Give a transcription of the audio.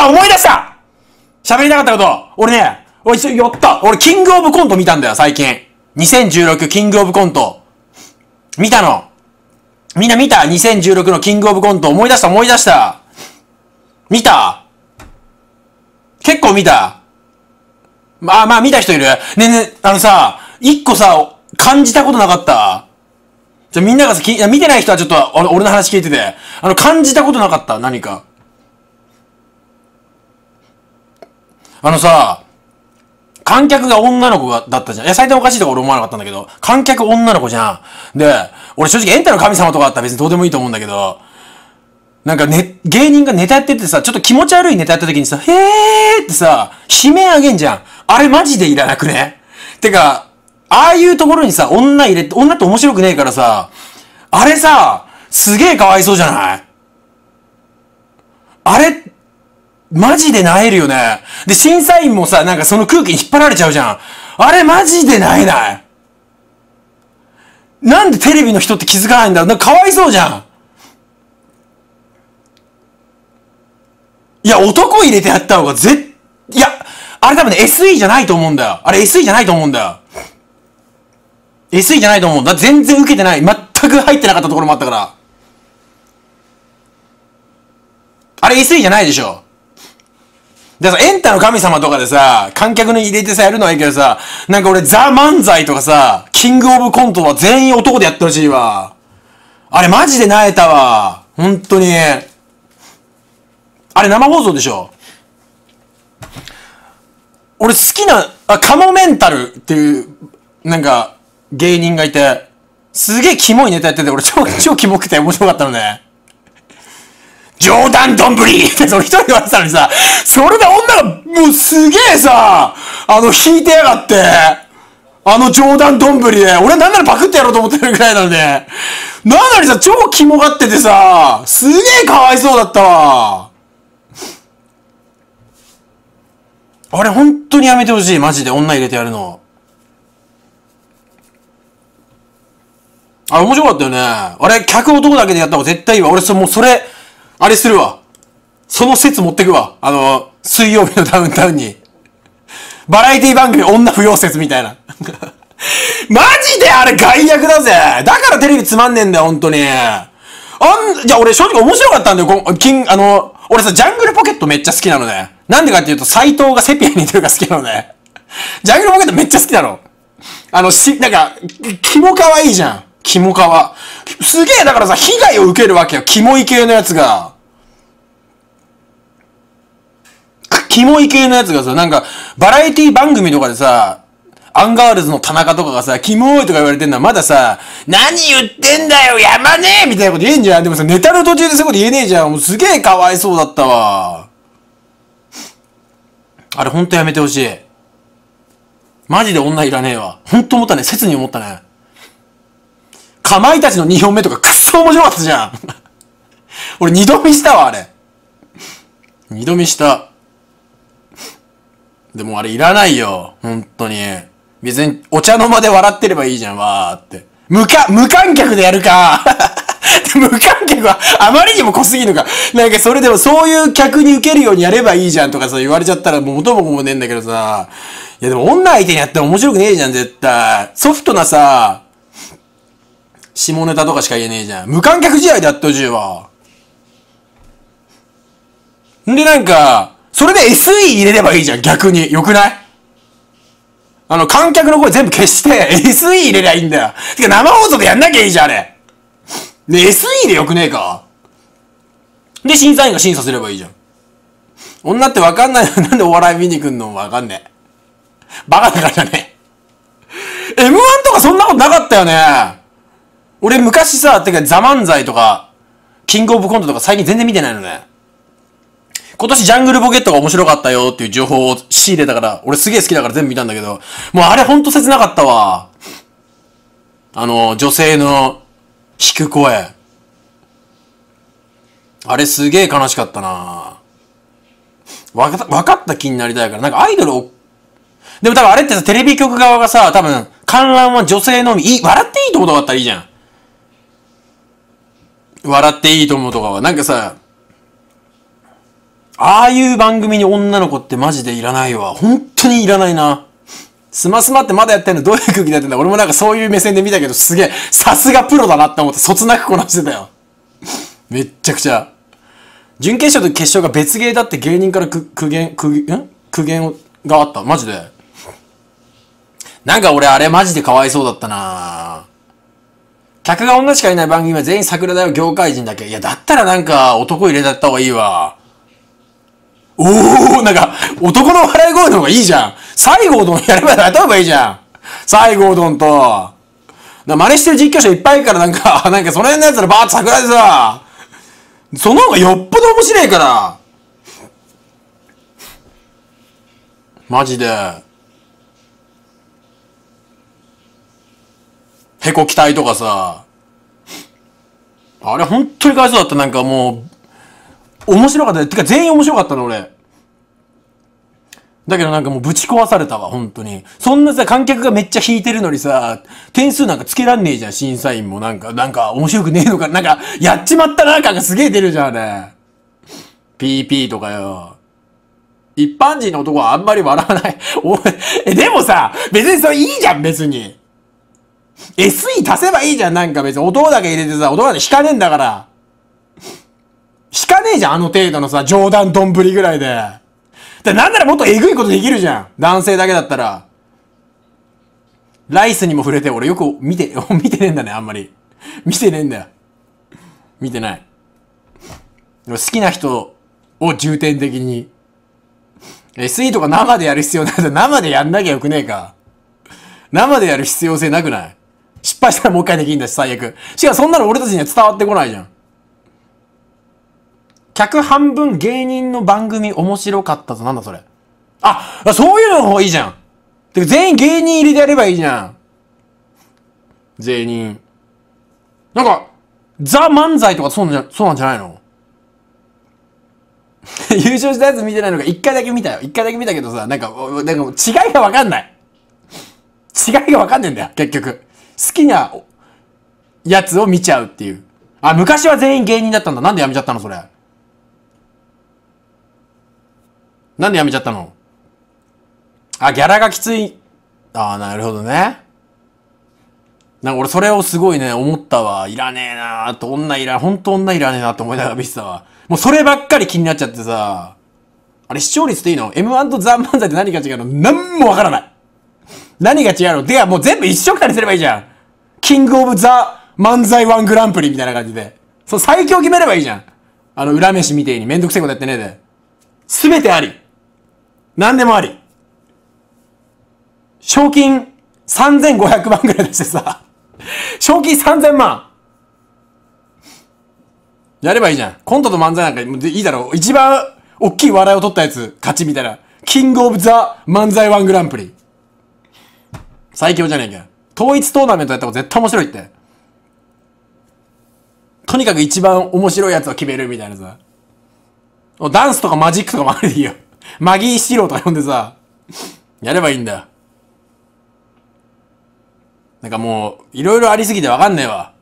あ、思い出した喋りたかったこと。俺ね、俺一緒寄った。俺キングオブコント見たんだよ、最近。2016キングオブコント。見たの。みんな見た ?2016 のキングオブコント思い出した思い出した。見た結構見た。まあまあ見た人いるねね、あのさ、一個さ、感じたことなかったじゃみんながさ、見てない人はちょっと俺の話聞いてて、あの感じたことなかった何か。あのさ、観客が女の子だったじゃん。いや、最低おかしいとか俺思わなかったんだけど、観客女の子じゃん。で、俺正直エンタの神様とかあったら別にどうでもいいと思うんだけど、なんかね、芸人がネタやっててさ、ちょっと気持ち悪いネタやった時にさ、へーってさ、悲鳴あげんじゃん。あれマジでいらなくねてか、ああいうところにさ、女入れて、女って面白くねえからさ、あれさ、すげえかわいそうじゃないあれ、マジで萎えるよね。で、審査員もさ、なんかその空気に引っ張られちゃうじゃん。あれマジで萎えない。なんでテレビの人って気づかないんだろうなんかかわいそうじゃん。いや、男入れてやった方が絶、いや、あれ多分ね、SE じゃないと思うんだよ。あれ SE じゃないと思うんだよ。SE じゃないと思う。だ全然受けてない。全く入ってなかったところもあったから。あれ SE じゃないでしょ。でさ、エンタの神様とかでさ、観客に入れてさ、やるのはいいけどさ、なんか俺、ザ・漫才とかさ、キングオブコントは全員男でやってほしいわ。あれマジでなえたわ。本当に。あれ生放送でしょ俺好きな、あ、カモメンタルっていう、なんか、芸人がいて、すげえキモいネタやってて、俺超、超キモくて面白かったのね。冗談どんぶりって その一人言われてたのにさ、それで女がもうすげえさ、あの引いてやがって、あの冗談どんぶりで、俺なんならパクってやろうと思ってるぐらいなんで、なのにさ、超肝がっててさ、すげえかわいそうだったわ。あれ本当にやめてほしい、マジで女入れてやるの。あ、面白かったよね。あれ、客男だけでやった方が絶対いいわ。俺、そ、もうそれ、あれするわ。その説持ってくわ。あの、水曜日のダウンタウンに。バラエティ番組女不要説みたいな。マジであれ害悪だぜだからテレビつまんねえんだよ、本当に。あん、じゃあ俺正直面白かったんだよ、こ金、あの、俺さ、ジャングルポケットめっちゃ好きなのね。なんでかっていうと、斎藤がセピアに似てるから好きなのね。ジャングルポケットめっちゃ好きなの。あの、し、なんか、気も可愛いじゃん。キモカワ。すげえ、だからさ、被害を受けるわけよ。キモい系のやつが。キモい系のやつがさ、なんか、バラエティ番組とかでさ、アンガールズの田中とかがさ、キモいとか言われてんのはまださ、何言ってんだよ、やまねえみたいなこと言えんじゃん。でもさ、ネタの途中でそういうこと言えねえじゃん。もうすげえかわいそうだったわ。あれほんとやめてほしい。マジで女いらねえわ。ほんと思ったね。切に思ったね。かまいたちの2本目とかくっそ面白かったじゃん。俺二度見したわ、あれ。二度見した。でもあれいらないよ、本当に。別にお茶の間で笑ってればいいじゃん、わーって。無か、無観客でやるか 無観客はあまりにも濃すぎるのか。なんかそれでもそういう客に受けるようにやればいいじゃんとかさ言われちゃったらもう元も子もねえんだけどさ。いやでも女相手にやったら面白くねえじゃん絶対。ソフトなさ、下ネタとかしか言えねえじゃん。無観客試合でやっとじゅうわ。んでなんか、それで SE 入れればいいじゃん、逆に。よくないあの、観客の声全部消して、SE 入れりゃいいんだよ。てか、生放送でやんなきゃいいじゃん、あれ。で、SE でよくねえかで、審査員が審査すればいいじゃん。女ってわかんないのなんでお笑い見に来んのわかんねえ。バカだからね M1 とかそんなことなかったよね。俺昔さ、てか、ザ・漫才とか、キングオブコントとか最近全然見てないのね。今年ジャングルポケットが面白かったよっていう情報を仕入れたから、俺すげえ好きだから全部見たんだけど、もうあれほんと切なかったわ。あの、女性の弾く声。あれすげえ悲しかったなわかわかった気になりたいから、なんかアイドルを、でも多分あれってさ、テレビ局側がさ、多分、観覧は女性のみ、いい、笑っていいとことだったらいいじゃん。笑っていいと思うとかは、なんかさ、ああいう番組に女の子ってマジでいらないわ。本当にいらないな。スマスマってまだやってんのどういう空気だってんだ俺もなんかそういう目線で見たけどすげえ、さすがプロだなって思ってそつなくこなしてたよ。めっちゃくちゃ。準決勝と決勝が別芸だって芸人から苦言、苦言、苦言があった。マジで。なんか俺あれマジでかわいそうだったな客が女しかいない番組は全員桜だよ、業界人だけ。いや、だったらなんか、男入れだった方がいいわ。おー、なんか、男の笑い声の方がいいじゃん。西郷丼やればやった方がいいじゃん。西郷丼と。な、真似してる実況者いっぱいからなんか、なんかその辺のやつらばーっと桜でさ、その方がよっぽど面白いから。マジで。ヘコ期待とかさ、あれ本当にかわいそうだった。なんかもう、面白かった。てか全員面白かったの俺。だけどなんかもうぶち壊されたわ、本当に。そんなさ、観客がめっちゃ引いてるのにさ、点数なんかつけらんねえじゃん、審査員も。なんか、なんか面白くねえのか。なんか、やっちまったな、感がすげえ出るじゃん、あれ。PP とかよ。一般人の男はあんまり笑わない。おえ、でもさ、別にそれいいじゃん、別に。SE 足せばいいじゃん、なんか別に。音だけ入れてさ、音だけ弾かねえんだから。弾かねえじゃん、あの程度のさ、冗談どんぶりぐらいで。だなんならもっとえぐいことできるじゃん。男性だけだったら。ライスにも触れて、俺よく見て、見てねえんだね、あんまり。見てねえんだよ。見てない。好きな人を重点的に。SE とか生でやる必要ない。生でやんなきゃよくねえか。生でやる必要性なくない失敗したらもう一回できんだし、最悪。しかもそんなの俺たちには伝わってこないじゃん。客半分芸人の番組面白かったぞ。なんだそれ。あ、そういうの方がいいじゃん。てか全員芸人入りでやればいいじゃん。全員。なんか、ザ漫才とかそうなんじゃ、そうなんじゃないの 優勝したやつ見てないのか、一回だけ見たよ。一回だけ見たけどさ、なんか、なんか違いがわかんない。違いがわかんねえんだよ、結局。好きなやつを見ちゃうっていう。あ、昔は全員芸人だったんだ。なんで辞めちゃったのそれ。なんで辞めちゃったのあ、ギャラがきつい。ああ、なるほどね。なんか俺それをすごいね、思ったわ。いらねえなーと、女いら、ほんと女いらねえなと思いながら見てたわ。もうそればっかり気になっちゃってさ。あれ視聴率っていいの ?M1 とザ・漫才って何か違うの何もわからない。何が違うのではもう全部一緒かたすればいいじゃん。キングオブザ漫才ワングランプリみたいな感じで。そう、最強決めればいいじゃん。あの、裏飯みてえにめんどくせえことやってねえで。すべてあり。何でもあり。賞金3500万ぐらい出してさ。賞金3000万。やればいいじゃん。コントと漫才なんかいいだろう。一番大きい笑いを取ったやつ、勝ちみたいな。キングオブザ漫才ワングランプリ。最強じゃねえけん。統一トーナメントやった方が絶対面白いって。とにかく一番面白いやつを決めるみたいなさ。ダンスとかマジックとかもあれでいいよ。マギーシローとか呼んでさ、やればいいんだよ。なんかもう、いろいろありすぎてわかんねえわ。